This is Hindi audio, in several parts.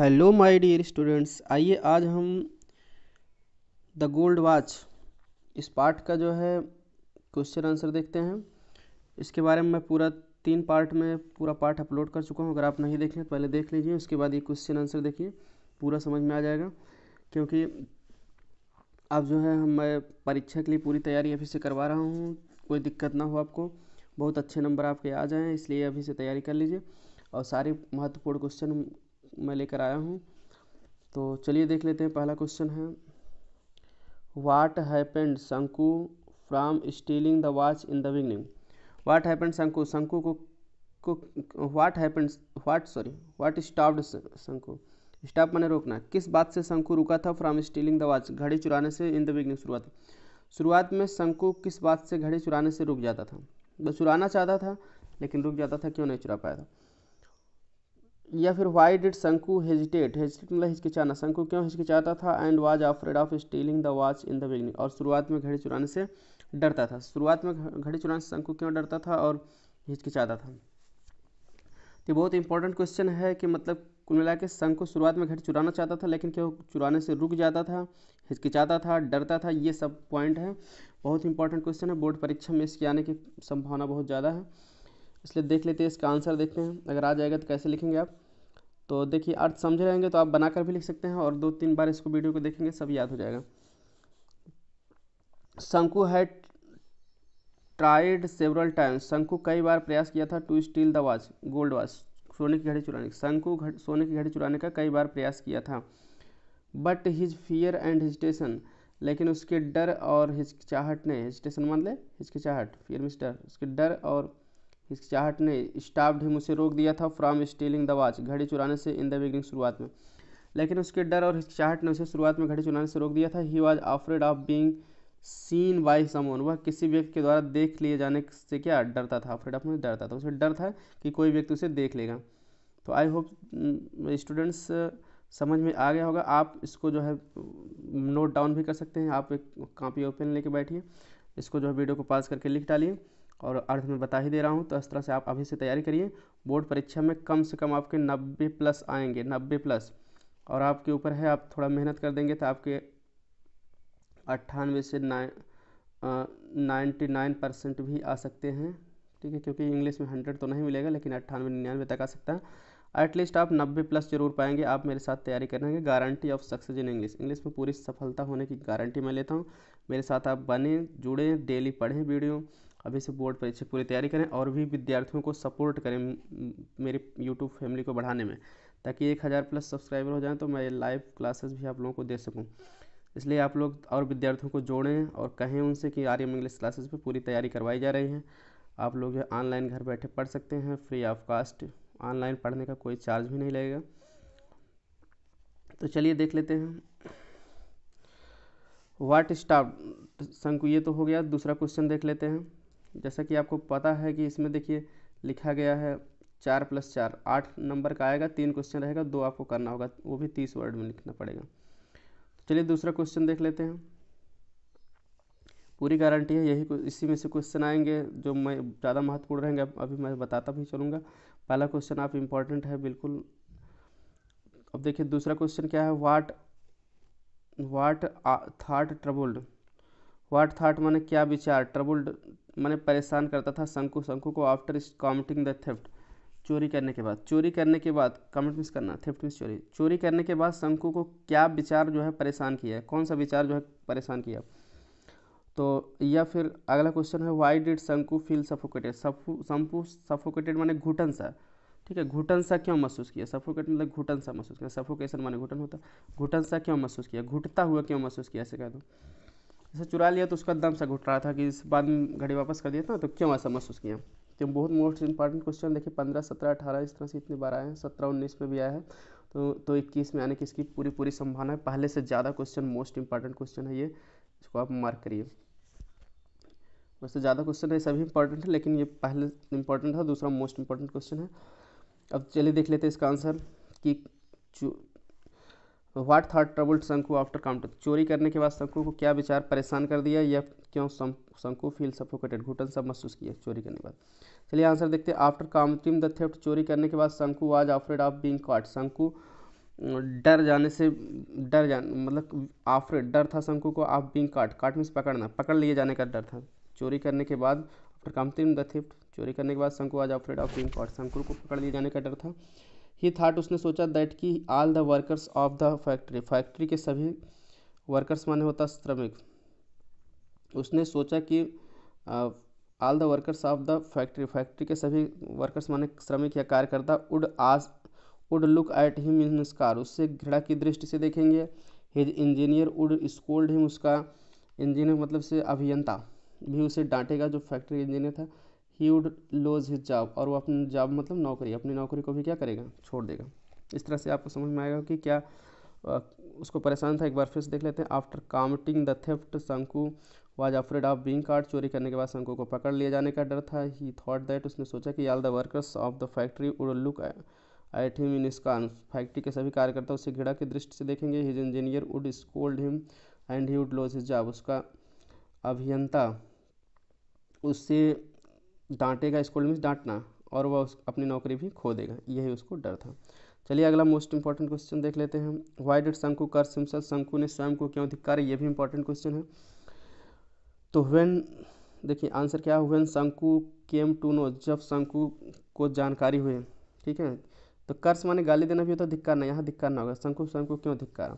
हेलो माय डियर स्टूडेंट्स आइए आज हम द गोल्ड वॉच इस पार्ट का जो है क्वेश्चन आंसर देखते हैं इसके बारे में मैं पूरा तीन पार्ट में पूरा पार्ट अपलोड कर चुका हूं अगर आप नहीं देखें तो पहले देख लीजिए उसके बाद ये क्वेश्चन आंसर देखिए पूरा समझ में आ जाएगा क्योंकि अब जो है हम मैं परीक्षा के लिए पूरी तैयारी अभी से करवा रहा हूँ कोई दिक्कत ना हो आपको बहुत अच्छे नंबर आपके आ जाएँ इसलिए अभी से तैयारी कर लीजिए और सारे महत्वपूर्ण क्वेश्चन मैं लेकर आया हूँ तो चलिए देख लेते हैं पहला क्वेश्चन है what happened Shanku from stealing the watch in the beginning what happened Shanku Shanku को को what happened what sorry what stopped Shanku stop मैंने रोकना किस बात से शंकु रुका था फ्राम स्टीलिंग द वॉच घड़ी चुराने से इन द बिगनिंग शुरुआत शुरुआत में शंकु किस बात से घड़ी चुराने से रुक जाता था वह चुराना चाहता था लेकिन रुक जाता था क्यों नहीं चुरा पाया था या फिर why did Shanku hesitate hesitate मतलब हिचकिचाना शंकु क्यों हिचकिचाता था and was afraid of stealing the watch in the beginning और शुरुआत में घड़ी चुराने से डरता था शुरुआत में घड़ी चुराने से शंकु क्यों डरता था और हिचकिचाता था तो बहुत इंपॉर्टेंट क्वेश्चन है कि मतलब कुल मिला के शंकु शुरुआत में घड़ी चुराना चाहता था लेकिन क्यों चुराने से रुक जाता था हिचकिचाता था डरता था ये सब पॉइंट है बहुत इंपॉर्टेंट क्वेश्चन है बोर्ड परीक्षा में इसके आने की संभावना बहुत ज़्यादा है इसलिए देख लेते हैं इसका आंसर देखते हैं अगर आ जाएगा तो कैसे लिखेंगे आप तो देखिए अर्थ समझे रहेंगे तो आप बनाकर भी लिख सकते हैं और दो तीन बार इसको वीडियो को देखेंगे सब याद हो जाएगा शंकु है ट्राइड सेवरल टाइम्स शंकु कई बार प्रयास किया था to steal the watch gold watch सोने की घड़ी चुराने की शंकु घड़ सोने की घड़ी चुराने का कई बार प्रयास किया था but his fear and hesitation लेकिन उसके डर और हिचकिचाहट ने हिजिटेशन मान ले हिचकिचाहट फियर मिस डर उसके डर और हिचकिचाहट ने स्टाफ्ड हिम उसे रोक दिया था फ्राम स्टीलिंग द वॉच घड़ी चुराने से इन द बिगनिंग शुरुआत में लेकिन उसके डर और हिचकिचाहट ने उसे शुरुआत में घड़ी चुराने से रोक दिया था he was afraid of being seen by someone वह किसी व्यक्ति के द्वारा देख लिए जाने से क्या डरता था ऑफरेड ऑफ में डरता था उसे डर था कि कोई व्यक्ति उसे देख लेगा तो आई होप स्टूडेंट्स समझ में आ गया होगा आप इसको जो है नोट डाउन भी कर सकते हैं आप एक कापी ओपन लेके बैठिए इसको जो है वीडियो को पास करके लिख डालिए और अर्थ में बता ही दे रहा हूँ तो इस तरह से आप अभी से तैयारी करिए बोर्ड परीक्षा में कम से कम आपके नब्बे प्लस आएंगे नब्बे प्लस और आपके ऊपर है आप थोड़ा मेहनत कर देंगे तो आपके अट्ठानवे से नाइन्टी नाइन परसेंट भी आ सकते हैं ठीक है क्योंकि इंग्लिश में हंड्रेड तो नहीं मिलेगा लेकिन अट्ठानवे निन्यानवे तक आ सकता है एटलीस्ट आप नब्बे प्लस जरूर पाएंगे आप मेरे साथ तैयारी करेंगे guarantee of success in English English में पूरी सफलता होने की गारंटी मैं लेता हूँ मेरे साथ आप बने जुड़ें डेली पढ़ें वीडियो अभी से बोर्ड परीक्षा पूरी तैयारी करें और भी विद्यार्थियों को सपोर्ट करें मेरी यूट्यूब फैमिली को बढ़ाने में ताकि एक हज़ार प्लस सब्सक्राइबर हो जाएं तो मैं लाइव क्लासेस भी आप लोगों को दे सकूं इसलिए आप लोग और विद्यार्थियों को जोड़ें और कहें उनसे कि आर्यम इंग्लिश क्लासेस पर पूरी तैयारी करवाई जा रही है आप लोग ऑनलाइन घर बैठे पढ़ सकते हैं फ्री ऑफ कास्ट ऑनलाइन पढ़ने का कोई चार्ज भी नहीं लगेगा तो चलिए देख लेते हैं वाट स्टाफ शंकु ये तो हो गया दूसरा क्वेश्चन देख लेते हैं जैसा कि आपको पता है कि इसमें देखिए लिखा गया है चार प्लस चार आठ नंबर का आएगा तीन क्वेश्चन रहेगा दो आपको करना होगा वो भी तीस वर्ड में लिखना पड़ेगा तो चलिए दूसरा क्वेश्चन देख लेते हैं पूरी गारंटी है यही इसी में से क्वेश्चन आएंगे जो मैं ज़्यादा महत्वपूर्ण रहेंगे अभी मैं बताता भी चलूँगा पहला क्वेश्चन आप इम्पॉर्टेंट है बिल्कुल अब देखिए दूसरा क्वेश्चन क्या है वाट वाट थाट ट्रबुल्ड वाट थाट माने क्या विचार ट्रबुल्ड मैंने परेशान करता था शंकु शंकु को आफ्टर काउंटिंग द थेफ्ट चोरी करने के बाद चोरी करने के बाद कमेंट मिस करना थिफ्ट मिस चोरी चोरी करने के बाद शंकु को क्या विचार जो है परेशान किया है कौन सा विचार जो है परेशान किया तो या फिर अगला क्वेश्चन है why did Shanku feel suffocated सफू शंपू सफोकेटेड माने घुटन सा ठीक है घुटन सा क्यों महसूस किया सफोकेट मतलब घुटन सा महसूस किया सफोकेशन माने घुटन होता घुटन सा क्यों महसूस किया घुटता हुआ क्यों महसूस किया ऐसे कह दो जैसे चुरा लिया तो उसका दम सा घुट रहा था कि इस बाद में घड़ी वापस कर दिया था तो क्यों ऐसा महसूस किया तो बहुत मोस्ट इंपॉर्टेंट क्वेश्चन देखिए पंद्रह सत्रह अठारह इस तरह से इतनी बार आए हैं सत्रह उन्नीस में भी आया है तो तो इक्कीस में आने की इसकी पूरी पूरी संभावना है पहले से ज़्यादा क्वेश्चन मोस्ट इंपॉर्टेंट क्वेश्चन है ये इसको आप मार्क करिए वैसे ज़्यादा क्वेश्चन है सभी इंपॉर्टेंट है लेकिन ये पहले इंपॉर्टेंट था दूसरा मोस्ट इंपॉर्टेंट क्वेश्चन है अब चलिए देख लेते हैं इसका आंसर कि what thought troubled Shanku after counter चोरी करने के बाद शंकु को क्या विचार परेशान कर दिया या क्यों शंकु फील सफोकेटेड घुटन सब महसूस किया चोरी करने के बाद चलिए आंसर देखते हैं आफ्टर काउंटिंग द थेफ्ट चोरी करने के बाद Shanku was afraid of being caught Shanku डर जाने से डर जान मतलब आफ्रेड डर था शंकु को ऑफ बींग काट काट मीन्स पकड़ना पकड़ लिए जाने का डर था चोरी करने के बाद आफ्टर काउंटिंग द थेफ्ट चोरी करने के बाद Shanku was afraid of being caught Shanku को पकड़ लिए जाने का डर था ही थाट उसने सोचा दैट कि all the workers of the factory factory के सभी वर्कर्स माने होता श्रमिक उसने सोचा कि all the workers of the factory factory के सभी वर्कर्स माने श्रमिक या कार्यकर्ता उड आज would look at him in कार उससे घृणा की दृष्टि से देखेंगे his engineer would scold him उसका इंजीनियर मतलब से अभियंता भी उसे डांटेगा जो फैक्ट्री इंजीनियर था he would lose his job और वो अपनी जॉब मतलब नौकरी अपनी नौकरी को भी क्या करेगा छोड़ देगा इस तरह से आपको समझ में आएगा कि क्या उसको परेशान था एक बार फिर से देख लेते हैं after counting the theft Shanku was afraid of being caught चोरी करने के बाद शंकु को पकड़ लिए जाने का डर था ही थॉट दैट उसने सोचा कि all the workers of the factory would look at him in इसकान फैक्ट्री के सभी कार्यकर्ता उसे घृणा की दृष्टि से देखेंगे his engineer would scold him and he would lose his job उसका अभियंता उससे डांटेगा स्कूल में डांटना और वह उस अपनी नौकरी भी खो देगा यही उसको डर था चलिए अगला मोस्ट इंपॉर्टेंट क्वेश्चन देख लेते हैं वाई डिड शंकु कर सिमसल शंकु ने स्वयं को क्यों धिक्कार ये भी इंपॉर्टेंट क्वेश्चन है तो वेन देखिए आंसर क्या है वेन शंकु केम टू नो जब शंकु को जानकारी हुई ठीक है तो कर्स माने गाली देना भी होता है धिक्कार ना यहाँ धिक्कार ना होगा शंकु स्वयं को क्यों धिक्कारा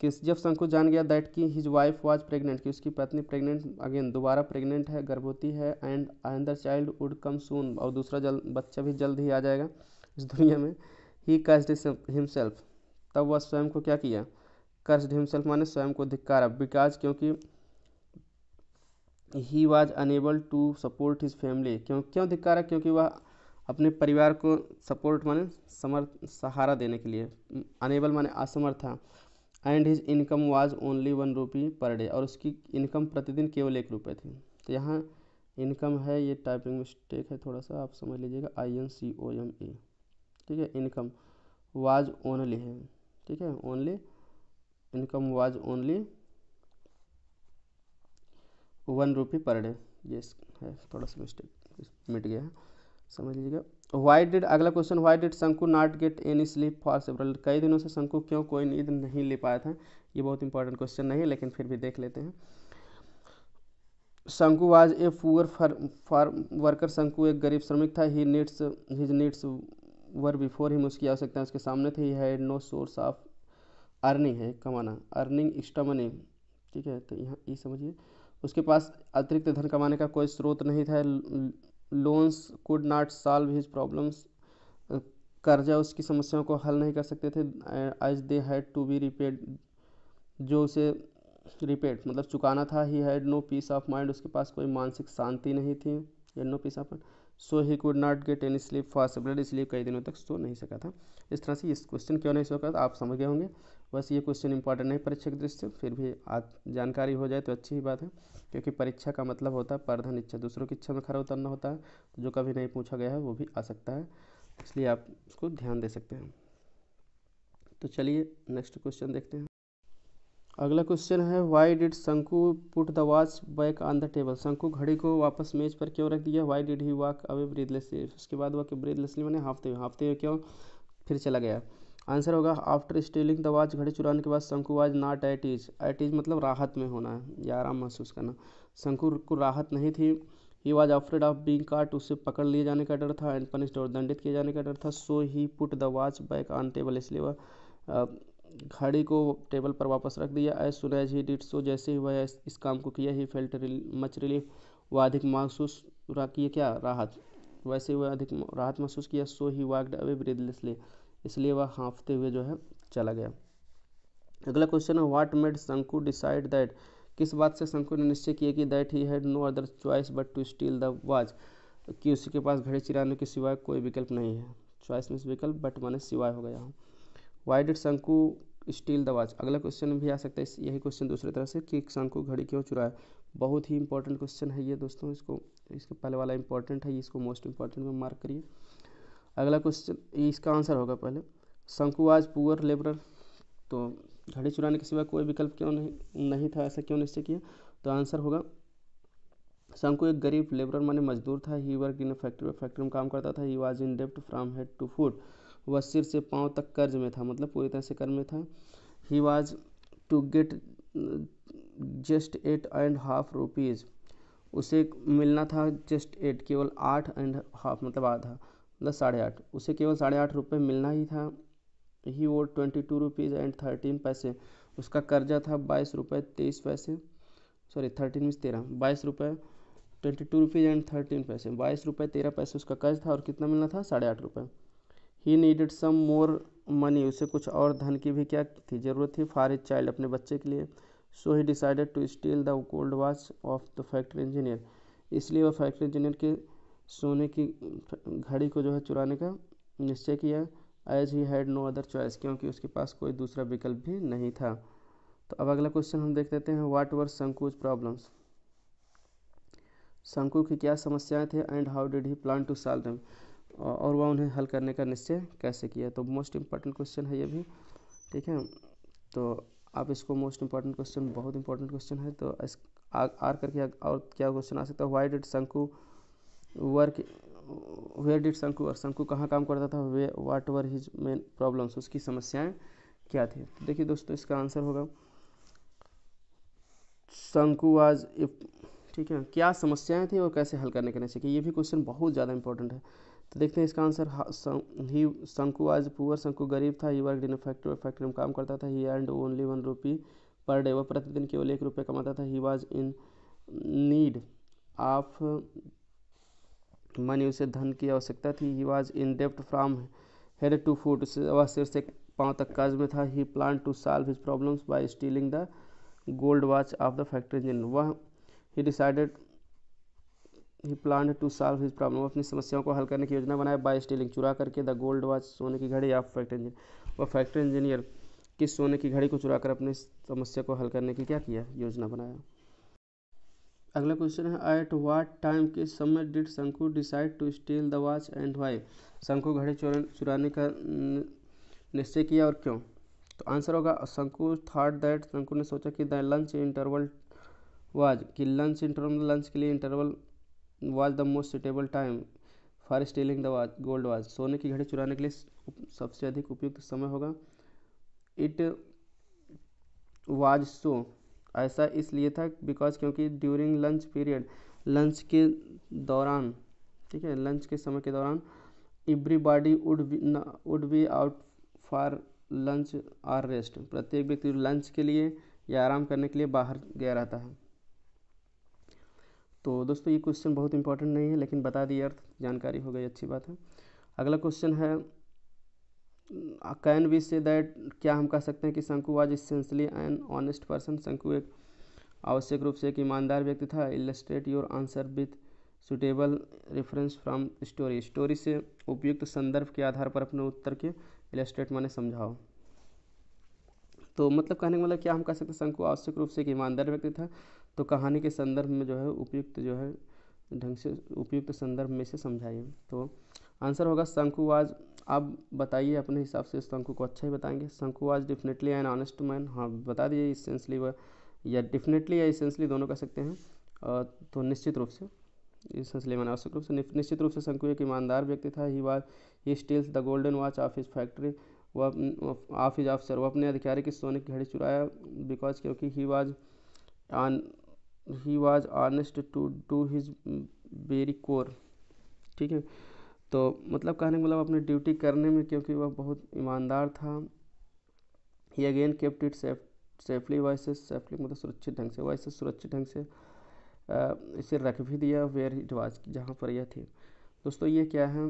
कि जब शंकु जान गया दैट कि हिज वाइफ वाज प्रेग्नेंट कि उसकी पत्नी प्रेग्नेंट अगेन दोबारा प्रेग्नेंट है गर्भवती है and the child would come soon और दूसरा जल बच्चा भी जल्द ही आ जाएगा इस दुनिया में ही कर्स्ड हिमसेल्फ तब वह स्वयं को क्या किया कर्स्ड हिमसेल्फ माने स्वयं को धिक्कारा बिकॉज क्योंकि he was unable to support his family क्यों क्यों धिक्कारा क्योंकि वह अपने परिवार को सपोर्ट माने समर्थ सहारा देने के लिए अनेबल माने असमर्थ था and his income was only one rupee per day और उसकी इनकम प्रतिदिन केवल एक रुपये थी तो यहाँ इनकम है ये टाइपिंग मिस्टेक है थोड़ा सा आप समझ लीजिएगा I N C O M A ठीक है इनकम वाज ओनली है ठीक है only income was only one rupee per day ये है थोड़ा सा मिस्टेक मिट गया है समझ लीजिएगा वाई डिड अगला question why did Shanku not get any sleep for several कई दिनों से शंकु क्यों कोई नींद नहीं ले पाया था ये बहुत इंपॉर्टेंट क्वेश्चन नहीं है लेकिन फिर भी देख लेते हैं Shanku was a poor farm worker Shanku एक गरीब श्रमिक था he needs his needs were before him उसकी आवश्यकता उसके सामने थी है नो सोर्स ऑफ अर्निंग है कमाना अर्निंग एक्स्ट्रा मनी ठीक है तो यहाँ ये समझिए उसके पास अतिरिक्त धन कमाने का कोई स्रोत नहीं था loans could not solve his problems कर्जा उसकी समस्याओं को हल नहीं कर सकते थे as they had to be repaid जो उसे रिपेड मतलब चुकाना था he had no peace of mind उसके पास कोई मानसिक शांति नहीं थी no peace of mind so he could not get any sleep for several इसलिए कई दिनों तक सो नहीं सका था इस तरह से इस क्वेश्चन क्यों नहीं सका आप समझ गए होंगे बस ये क्वेश्चन इंपॉर्टेंट है परीक्षा की दृष्टि से फिर भी आज जानकारी हो जाए तो अच्छी ही बात है क्योंकि परीक्षा का मतलब होता है प्रधान इच्छा दूसरों की इच्छा में खरा उतरना होता है जो कभी नहीं पूछा गया है वो भी आ सकता है इसलिए आप उसको ध्यान दे सकते हैं तो चलिए नेक्स्ट क्वेश्चन देखते हैं अगला क्वेश्चन है why did Shanku put the watch back on the table Shanku घड़ी को वापस मेज पर क्यों रख दिया why did he walk away breathlessly उसके बाद वॉक ब्रीदलेसली मैंने हाफते हुए हाफते हुए क्यों फिर चला गया आंसर होगा आफ्टर स्टीलिंग द वॉच घड़ी चुराने के बाद Shanku was not at ease at ease मतलब राहत में होना है या आराम महसूस करना शंकु को राहत नहीं थी he was afraid of being caught उसे पकड़ लिए जाने का डर था एंड पनिश्ड और दंडित किए जाने का डर था so he put the watch back on table इसलिए वह घड़ी को टेबल पर वापस रख दिया एज सुन एज ही डिट सो जैसे ही वह इस काम को किया ही फेल्ट मच रिलीफ वह अधिक महसूस किए क्या राहत वैसे वह अधिक राहत महसूस किया सो ही वाकड अवे ब्रेदलेसली इसलिए वह हाँफते हुए जो है चला गया अगला क्वेश्चन है what made Shanku decide that किस बात से शंकु ने निश्चय किया कि that he had no other choice but to steal the watch कि उसके पास घड़ी चिराने के सिवाय कोई विकल्प नहीं है चॉइस मिस विकल्प बट मैंने सिवाय हो गया why did Shanku steal the watch अगला क्वेश्चन भी आ सकता है यही क्वेश्चन दूसरी तरह से कि शंकु घड़ी क्यों चुराया बहुत ही इंपॉर्टेंट क्वेश्चन है ये दोस्तों इसको इसके पहले वाला इंपॉर्टेंट है इसको मोस्ट इंपॉर्टेंट में मार्क करिए अगला क्वेश्चन इसका आंसर होगा पहले शंकु आज पुअर लेबरर तो घड़ी चुराने के सिवा कोई विकल्प क्यों नहीं नहीं था ऐसा क्यों निश्चय किया तो आंसर होगा शंकु एक गरीब लेबर माने मजदूर था he work in factory factory में काम करता था ही वाज इन डेप्ट फ्रॉम हेड टू फूड वह सिर से पाँव तक कर्ज में था मतलब पूरी तरह से कर्ज में था he was to get just eight and half rupees उसे मिलना था जस्ट एट केवल आठ एंड हाफ मतलब आधा मतलब साढ़े आठ उसे केवल साढ़े आठ रुपये मिलना ही था he owed twenty two rupees and thirteen paise उसका कर्जा था बाईस रुपये तेईस पैसे सॉरी थर्टीन मीस तेरह बाईस रुपये twenty two rupees and thirteen paise बाईस रुपये तेरह पैसे उसका कर्ज था और कितना मिलना था साढ़े आठ रुपये he needed some more money उसे कुछ और धन की भी क्या थी ज़रूरत थी फार इज चाइल्ड अपने बच्चे के लिए so he decided to steal the gold watch of the factory engineer इसलिए वह फैक्ट्री इंजीनियर के सोने की घड़ी को जो है चुराने का निश्चय किया as he had no other choice क्योंकि उसके पास कोई दूसरा विकल्प भी नहीं था तो अब अगला क्वेश्चन हम देख लेते हैं व्हाट वर संकुच प्रॉब्लम्स शंकु की क्या समस्याएं थे and how did he plan to solve them और वह उन्हें हल करने का निश्चय कैसे किया तो मोस्ट इम्पॉर्टेंट क्वेश्चन है ये भी ठीक है तो आप इसको मोस्ट इम्पॉर्टेंट क्वेश्चन बहुत इंपॉर्टेंट क्वेश्चन है तो इस आ, आर करके और क्या क्वेश्चन आ सकता है why did Shanku work where did Shanku और शंकु कहाँ काम करता था where what were his main problems उसकी समस्याएं क्या थी तो देखिए दोस्तों इसका आंसर होगा शंकु वाज इफ ठीक है क्या समस्याएं थी और कैसे हल करने के चाहिए ये भी क्वेश्चन बहुत ज़्यादा इंपॉर्टेंट है तो देखते हैं इसका आंसर ही शंकु आज पुअर शंकु गरीब था he work in factory factory में काम करता था he and only one rupee per day वह प्रतिदिन केवल एक रुपये कमाता था he was in need of money उसे धन की आवश्यकता थी ही वॉज इन डेप्ट फ्राम हेड टू फूट उसे वह सिर से पाँव तक काज में था he plan to solve his problems by stealing the gold watch of the factory engine वह he decided he plan to solve his problem अपनी समस्याओं को हल करने की योजना बनाए बाय स्टीलिंग चुरा करके द गोल्ड वॉच सोने की घड़ी या फैक्ट्री इंजीनियर वह फैक्ट्री इंजीनियर किस सोने की घड़ी को चुरा कर अपनी समस्या को हल करने की क्या किया योजना बनाया अगला क्वेश्चन है एट वाट टाइम के समय did Shanku decide to steal the watch and why Shanku घड़ी चुराने का निश्चय किया और क्यों तो आंसर होगा शंकु थर्ड दैट शंकु ने सोचा कि द लंच इंटरवल वाज कि लंच इंटरवल लंच के लिए interval was the most suitable time for stealing the watch gold watch सोने की घड़ी चुराने के लिए सबसे अधिक उपयुक्त समय होगा इट वॉज सो ऐसा इसलिए था बिकॉज क्योंकि ड्यूरिंग लंच पीरियड लंच के दौरान ठीक है लंच के समय के दौरान everybody would would be out for lunch और रेस्ट प्रत्येक व्यक्ति लंच के लिए या आराम करने के लिए बाहर गया रहता है तो दोस्तों ये क्वेश्चन बहुत इंपॉर्टेंट नहीं है लेकिन बता दिए अर्थ जानकारी हो गई अच्छी बात है अगला क्वेश्चन है कैन वी से दैट क्या हम कह सकते हैं कि Shanku was essentially an honest person Shanku एक आवश्यक रूप से एक ईमानदार व्यक्ति था illustrate your answer with suitable reference from story story से उपयुक्त संदर्भ के आधार पर अपने उत्तर के इलस्ट्रेट माने समझाओ तो मतलब कहने का मतलब क्या हम कह सकते हैं शंकु आवश्यक रूप से एक ईमानदार व्यक्ति था तो कहानी के संदर्भ में जो है उपयुक्त जो है ढंग से उपयुक्त संदर्भ में से समझाइए तो आंसर होगा शंकुवाज आप बताइए अपने हिसाब से शंकु को अच्छा ही बताएंगे Shanku was definitely an honest man हाँ बता दीजिए इसेंसली वह या डेफिनेटली या इसेंसली दोनों कह सकते हैं तो निश्चित रूप से इसेंसली मैंने आवश्यक रूप से निश्चित रूप से शंकु एक ईमानदार व्यक्ति था he was he steals the golden watch of his factory वह ऑफ हिज ऑफिसर वह अपने अधिकारी की सोने की घड़ी चुराया बिकॉज क्योंकि he was on he was honest to do his very core ठीक है तो मतलब कहने का मतलब अपनी ड्यूटी करने में क्योंकि वह बहुत ईमानदार था he again kept it safe safely वैसे सेफली मतलब सुरक्षित ढंग से वैसे सुरक्षित ढंग से आ, इसे रख भी दिया वेयर इट वॉज जहाँ पर यह थी दोस्तों ये क्या है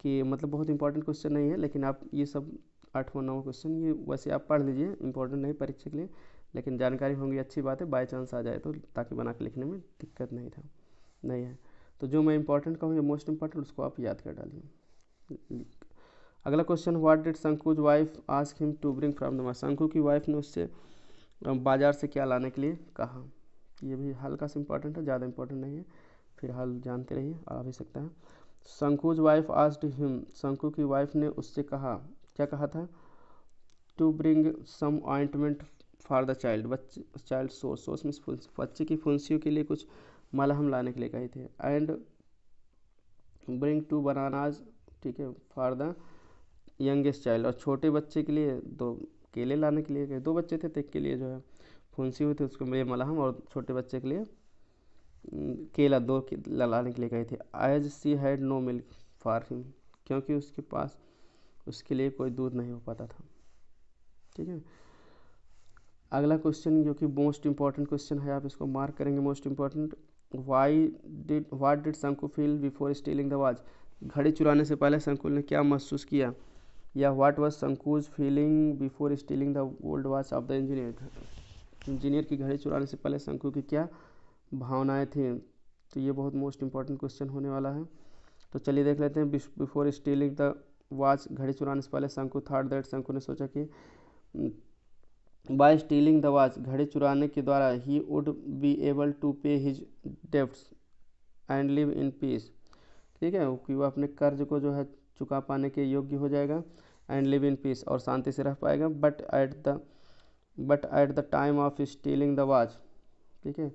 कि मतलब बहुत इंपॉर्टेंट क्वेश्चन नहीं है लेकिन आप ये सब आठवा नौ क्वेश्चन ये वैसे आप पढ़ लीजिए इंपॉर्टेंट नहीं परीक्षा के लिए लेकिन जानकारी होंगी अच्छी बात है बाई चांस आ जाए तो ताकि बना के लिखने में दिक्कत नहीं था नहीं है तो जो मैं इंपॉर्टेंट कहूँ या मोस्ट इंपॉर्टेंट उसको आप याद कर डालिए अगला question what did Shanku's wife ask him to bring from the Shanku की वाइफ ने उससे बाजार से क्या लाने के लिए कहा ये भी हल्का सा इंपॉर्टेंट है ज़्यादा इंपॉर्टेंट नहीं है फिलहाल जानते रहिए आ भी सकता है शंकुज वाइफ आस्ड हिम शंकु की वाइफ ने उससे कहा क्या कहा था to bring some ointment for the child बच्चे चाइल्ड सोर्स सोर्स मीन्स बच्चे की फुंसियों के लिए कुछ मलहम लाने के लिए गए थे एंड ब्रिंग टू बनानाज ठीक है फॉर द यंगेस्ट चाइल्ड और छोटे बच्चे के लिए दो केले लाने के लिए गए दो बच्चे थे तो के लिए जो है फुंसी हुई थी उसको मेरे मलहम और छोटे बच्चे के लिए केला दो के लाने के लिए गए थे as she had no milk for him क्योंकि उसके पास उसके लिए कोई दूध नहीं हो पाता था ठीक है अगला क्वेश्चन जो कि मोस्ट इंपॉर्टेंट क्वेश्चन है आप इसको मार्क करेंगे most important why did what did Shanku feel before stealing the watch घड़ी चुराने से पहले शंकुल ने क्या महसूस किया या what was Shanku's feeling before stealing the old watch of the engineer engineer की घड़ी चुराने से पहले शंकु की क्या भावनाएं थी तो ये बहुत मोस्ट इंपॉर्टेंट क्वेश्चन होने वाला है तो चलिए देख लेते हैं बिफोर स्टीलिंग द वॉच घड़ी चुराने से पहले शंकु थर्ड दैट शंकु ने सोचा कि बाय स्टीलिंग द वॉच घड़ी चुराने के द्वारा he would be able to pay his डेफ्ट एंड लिव इन पीस ठीक है कि वह अपने कर्ज को जो है चुका पाने के योग्य हो जाएगा एंड लिव इन पीस और शांति से रह पाएगा but at the but at the time of stealing the watch ठीक है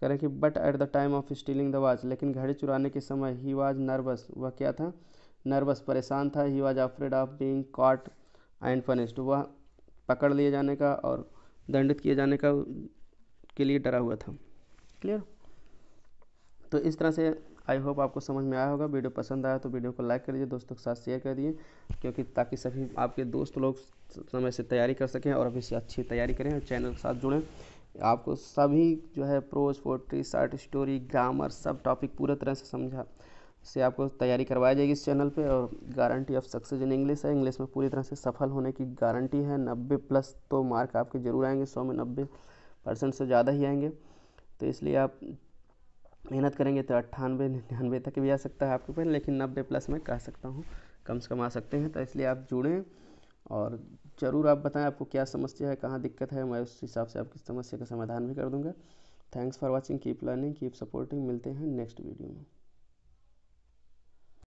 कह रहे कि but at the time of stealing the watch लेकिन घड़ी चुराने के समय ही वॉज नर्वस वह क्या था नर्वस परेशान था he was afraid of being caught and punished वह पकड़ लिए जाने का और दंडित किए जाने का के लिए डरा हुआ था क्लियर तो इस तरह से आई होप आपको समझ में आया होगा वीडियो पसंद आया तो वीडियो को लाइक कर दीजिए दोस्तों के साथ शेयर कर दिए क्योंकि ताकि सभी आपके दोस्त लोग समय से तैयारी कर सकें और अभी से अच्छी तैयारी करें और चैनल के साथ जुड़ें आपको सभी जो है prose poetry short story grammar सब टॉपिक पूरे तरह से समझा से आपको तैयारी करवाई जाएगी इस चैनल पे और guarantee of success in English है इंग्लिश में पूरी तरह से सफल होने की गारंटी है नब्बे प्लस तो मार्क आपके ज़रूर आएंगे सौ में नब्बे परसेंट से ज़्यादा ही आएंगे तो इसलिए आप मेहनत करेंगे तो अट्ठानवे निन्यानवे तक भी आ सकता है आपके पे लेकिन नब्बे प्लस मैं कह सकता हूँ कम से कम आ सकते हैं तो इसलिए आप जुड़ें और ज़रूर आप बताएं आपको क्या समस्या है कहाँ दिक्कत है मैं उस हिसाब से आपकी समस्या का समाधान भी कर दूँगा thanks for watching keep learning keep supporting मिलते हैं नेक्स्ट वीडियो में